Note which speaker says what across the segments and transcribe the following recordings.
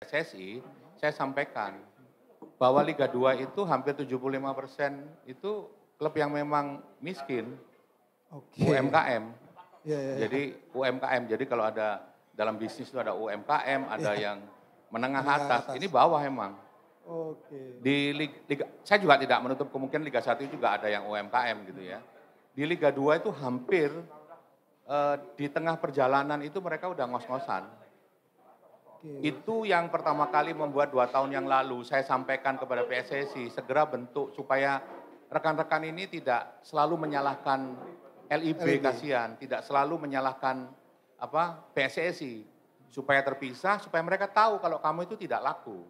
Speaker 1: PSSI, saya sampaikan bahwa Liga 2 itu hampir 75 persen itu klub yang memang miskin, okay. UMKM. Yeah, yeah, yeah. Jadi UMKM, jadi kalau ada dalam bisnis itu ada UMKM, ada yeah. yang menengah, menengah atas. atas, ini bawah emang. Okay. Di Liga, Liga, saya juga tidak menutup kemungkinan Liga 1 juga ada yang UMKM gitu ya. Di Liga 2 itu hampir uh, di tengah perjalanan itu mereka udah ngos-ngosan. Itu yang pertama kali membuat dua tahun yang lalu saya sampaikan kepada PSSI segera bentuk supaya rekan-rekan ini tidak selalu menyalahkan LIB, LIB. kasihan, tidak selalu menyalahkan apa PSSI supaya terpisah supaya mereka tahu kalau kamu itu tidak laku.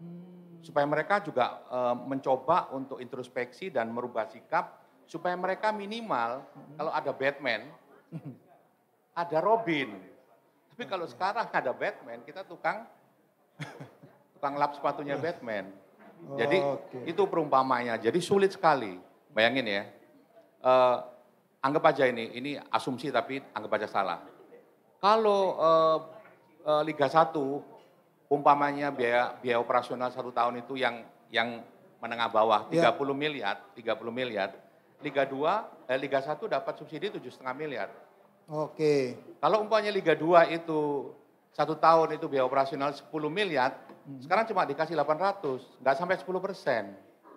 Speaker 1: Hmm. Supaya mereka juga e, mencoba untuk introspeksi dan merubah sikap supaya mereka minimal hmm. kalau ada Batman ada Robin tapi kalau sekarang ada Batman, kita tukang tukang lap sepatunya Batman. Oh, Jadi okay. itu perumpamanya. Jadi sulit sekali. Bayangin ya. Uh, anggap aja ini, ini asumsi tapi anggap aja salah. Kalau uh, uh, Liga 1 umpamanya biaya biaya operasional satu tahun itu yang yang menengah bawah 30 iya. yeah. miliar, 30 miliar. Liga 2, eh, Liga 1 dapat subsidi 7,5 miliar. Oke. Kalau umpamanya Liga 2 itu satu tahun itu biaya operasional 10 miliar, hmm. sekarang cuma dikasih 800, nggak sampai 10 persen.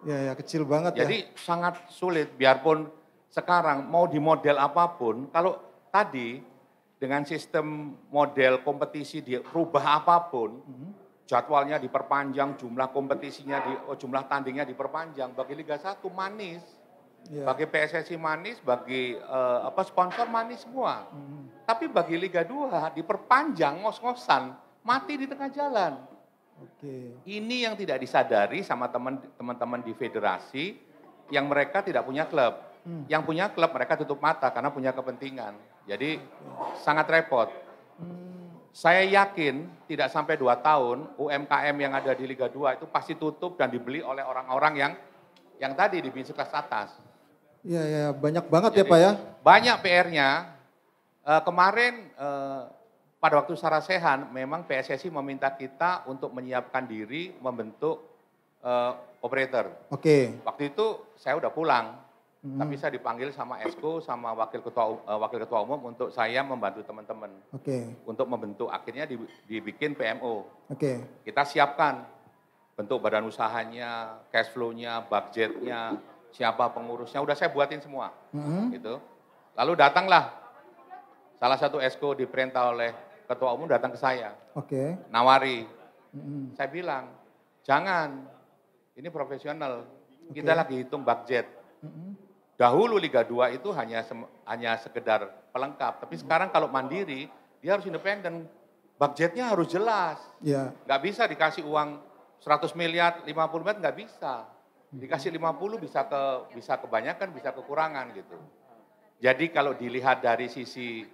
Speaker 1: Ya, ya kecil banget Jadi, ya. Jadi sangat sulit, biarpun sekarang mau di model apapun, kalau tadi dengan sistem model kompetisi diubah apapun, hmm. jadwalnya diperpanjang, jumlah kompetisinya, di, oh, jumlah tandingnya diperpanjang, bagi Liga 1 manis. Yeah. Bagi PSSI manis, bagi uh, apa sponsor manis semua. Mm. Tapi bagi Liga 2 diperpanjang ngos-ngosan, mati di tengah jalan. Okay. Ini yang tidak disadari sama teman-teman di federasi yang mereka tidak punya klub. Mm. Yang punya klub mereka tutup mata karena punya kepentingan. Jadi okay. sangat repot. Mm. Saya yakin tidak sampai dua tahun UMKM yang ada di Liga 2 itu pasti tutup dan dibeli oleh orang-orang yang yang tadi di bisnis kelas atas. Iya, ya, banyak banget ya, Jadi, ya Pak ya. Banyak PR-nya. Uh, eh, kemarin uh, pada waktu sarasehan memang PSSI meminta kita untuk menyiapkan diri membentuk uh, operator. Oke. Okay. Waktu itu saya udah pulang, hmm. tapi saya dipanggil sama Esko sama wakil ketua wakil ketua umum untuk saya membantu teman-teman. Oke. Okay. Untuk membentuk akhirnya dibikin PMO. Oke. Okay. Kita siapkan bentuk badan usahanya, cash flow-nya, budgetnya, siapa pengurusnya, udah saya buatin semua. Hmm. Gitu. Lalu datanglah salah satu esko diperintah oleh ketua umum datang ke saya. Oke. Okay. Nawari. Hmm. Saya bilang, jangan. Ini profesional. Okay. Kita lagi hitung budget. Hmm. Dahulu Liga 2 itu hanya hanya sekedar pelengkap, tapi hmm. sekarang kalau mandiri dia harus independen. Budgetnya harus jelas. Iya. Yeah. Gak bisa dikasih uang 100 miliar, 50 miliar nggak bisa. Dikasih 50 bisa ke bisa kebanyakan, bisa kekurangan gitu. Jadi kalau dilihat dari sisi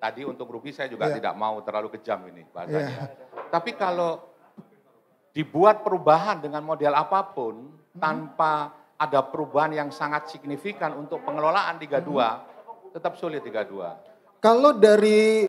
Speaker 1: tadi untuk rugi saya juga yeah. tidak mau terlalu kejam ini bahasanya. Yeah. Tapi kalau dibuat perubahan dengan model apapun hmm. tanpa ada perubahan yang sangat signifikan untuk pengelolaan tiga dua hmm. tetap sulit tiga dua Kalau dari